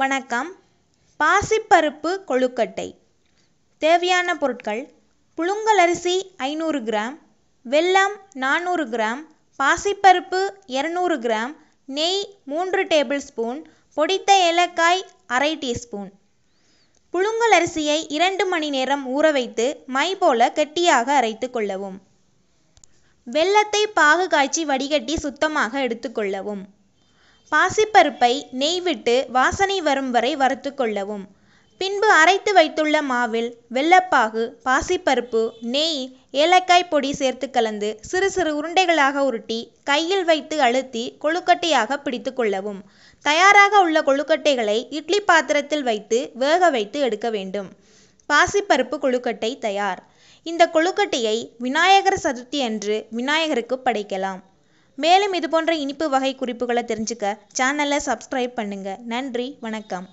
வணக்கம் பாசிப்பருப்பு கொழுக்கட்டை தேவையான பொருட்கள் புழுங்கலரிசி ஐநூறு கிராம் வெல்லம் நானூறு கிராம் பாசிப்பருப்பு இரநூறு கிராம் நெய் மூன்று டேபிள் ஸ்பூன் பொடித்த ஏலக்காய் அரை டீஸ்பூன் புழுங்கல் அரிசியை இரண்டு மணி நேரம் ஊற வைத்து மை போல கெட்டியாக அரைத்து கொள்ளவும் வெல்லத்தை பாகு காய்ச்சி வடிகட்டி சுத்தமாக எடுத்துக்கொள்ளவும் பாசிப்பருப்பை நெய் விட்டு வாசனை வரும் வரை வறுத்து கொள்ளவும் பின்பு அரைத்து வைத்துள்ள மாவில் வெள்ளப்பாகு பாசிப்பருப்பு நெய் ஏலக்காய் பொடி சேர்த்து கலந்து சிறு சிறு உருண்டைகளாக உருட்டி கையில் வைத்து அழுத்தி கொழுக்கட்டையாக பிடித்து கொள்ளவும் தயாராக உள்ள கொழுக்கட்டைகளை இட்லி பாத்திரத்தில் வைத்து வேக வைத்து எடுக்க வேண்டும் பாசிப்பருப்பு கொழுக்கட்டை தயார் இந்த கொழுக்கட்டையை விநாயகர் சதுர்த்தி அன்று விநாயகருக்கு படைக்கலாம் மேலும் இதுபோன்ற இனிப்பு வகை குறிப்புகளை தெரிஞ்சுக்க சேனலை சப்ஸ்கிரைப் பண்ணுங்கள் நன்றி வணக்கம்